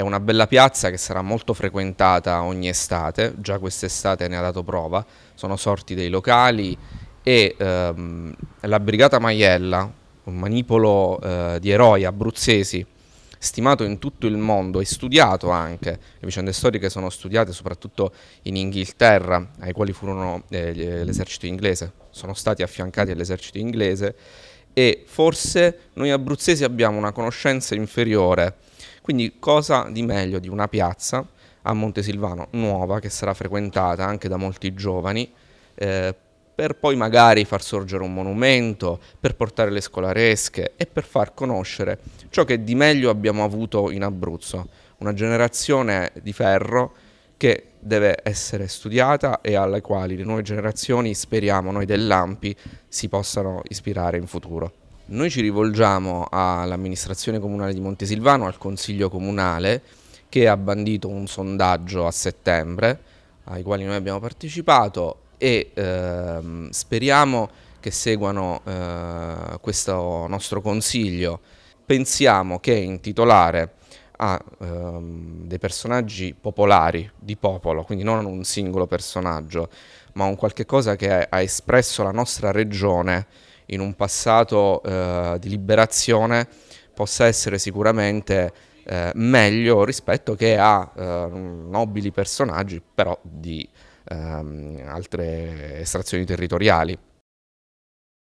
È una bella piazza che sarà molto frequentata ogni estate, già quest'estate ne ha dato prova, sono sorti dei locali e ehm, la Brigata Maiella, un manipolo eh, di eroi abruzzesi, stimato in tutto il mondo e studiato anche, le vicende storiche sono studiate soprattutto in Inghilterra, ai quali furono eh, l'esercito inglese, sono stati affiancati all'esercito inglese e forse noi abruzzesi abbiamo una conoscenza inferiore quindi cosa di meglio di una piazza a Montesilvano nuova che sarà frequentata anche da molti giovani eh, per poi magari far sorgere un monumento, per portare le scolaresche e per far conoscere ciò che di meglio abbiamo avuto in Abruzzo, una generazione di ferro che deve essere studiata e alla quale le nuove generazioni, speriamo noi dell'Ampi, si possano ispirare in futuro. Noi ci rivolgiamo all'amministrazione comunale di Montesilvano, al Consiglio Comunale, che ha bandito un sondaggio a settembre, ai quali noi abbiamo partecipato e ehm, speriamo che seguano eh, questo nostro consiglio. Pensiamo che intitolare a ehm, dei personaggi popolari, di popolo, quindi non un singolo personaggio, ma un qualche cosa che ha espresso la nostra regione in un passato eh, di liberazione possa essere sicuramente eh, meglio rispetto che a eh, nobili personaggi però di ehm, altre estrazioni territoriali.